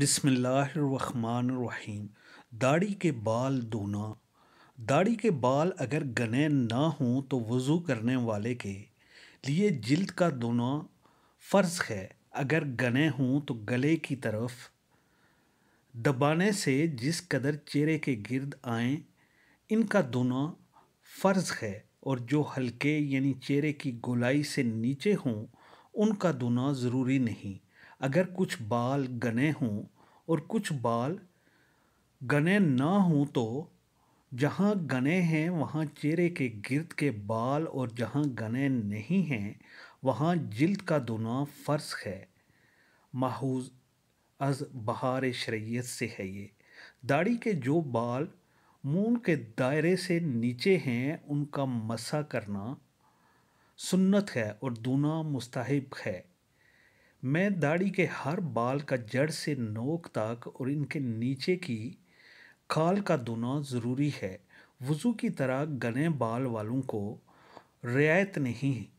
बिसमीम दाढ़ी के बाल धोना दाढ़ी के बाल अगर गने ना हों तो वज़ू करने वाले के लिए जिल्द का धोना फ़र्ज़ है अगर गने हों तो गले की तरफ दबाने से जिस कदर चेहरे के गिर्द आएँ इनका धोना फ़र्ज़ है और जो हल्के यानी चेहरे की गोलाई से नीचे हों उनका धोना ज़रूरी नहीं अगर कुछ बाल गने हों और कुछ बाल गने ना हों तो जहाँ गने हैं वहाँ चेहरे के गिरद के बाल और जहाँ गने नहीं हैं वहाँ जिल्द का दुना फ़र्श है माहूज अज बहार शरीयत से है ये दाढ़ी के जो बाल मून के दायरे से नीचे हैं उनका मसा करना सुन्नत है और दूना मुस्ताहिब है मैं दाढ़ी के हर बाल का जड़ से नोक तक और इनके नीचे की खाल का धोना ज़रूरी है वज़ू की तरह गने बाल वालों को रियायत नहीं